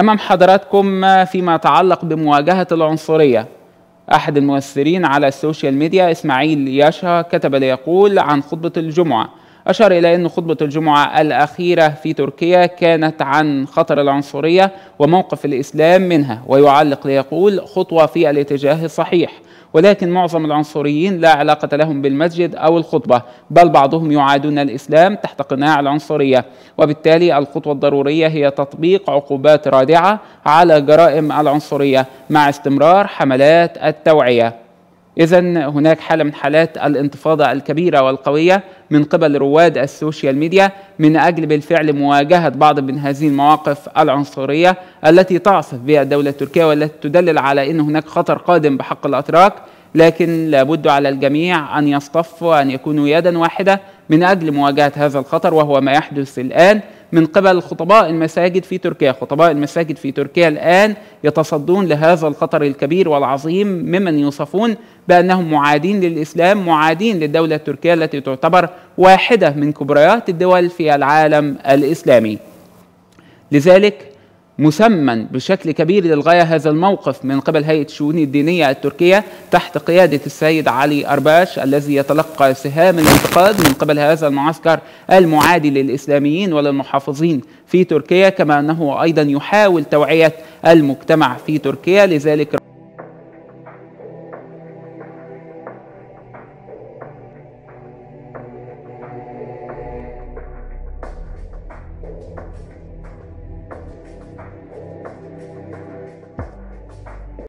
أمام حضراتكم فيما يتعلق بمواجهة العنصرية أحد المؤثرين على السوشيال ميديا إسماعيل ياشا كتب ليقول عن خطبة الجمعة أشار إلى أن خطبة الجمعة الأخيرة في تركيا كانت عن خطر العنصرية وموقف الإسلام منها ويعلق ليقول خطوة في الاتجاه الصحيح ولكن معظم العنصريين لا علاقة لهم بالمسجد أو الخطبة بل بعضهم يعادون الإسلام تحت قناع العنصرية وبالتالي الخطوة الضرورية هي تطبيق عقوبات رادعة على جرائم العنصرية مع استمرار حملات التوعية إذا هناك حالة من حالات الانتفاضة الكبيرة والقوية من قبل رواد السوشيال ميديا من أجل بالفعل مواجهة بعض من هذه المواقف العنصرية التي تعصف بها الدولة التركية والتي تدلل على أن هناك خطر قادم بحق الأتراك لكن لابد على الجميع أن يصطفوا أن يكونوا يدا واحدة من أجل مواجهة هذا الخطر وهو ما يحدث الآن من قبل خطباء المساجد في تركيا خطباء المساجد في تركيا الآن يتصدون لهذا الخطر الكبير والعظيم ممن يوصفون بأنهم معادين للإسلام معادين للدولة التركية التي تعتبر واحدة من كبريات الدول في العالم الإسلامي لذلك مثمن بشكل كبير للغاية هذا الموقف من قبل هيئة الشؤون الدينية التركية تحت قيادة السيد علي أرباش الذي يتلقى سهام الانتقاد من قبل هذا المعسكر المعادي للإسلاميين وللمحافظين في تركيا كما أنه أيضا يحاول توعية المجتمع في تركيا لذلك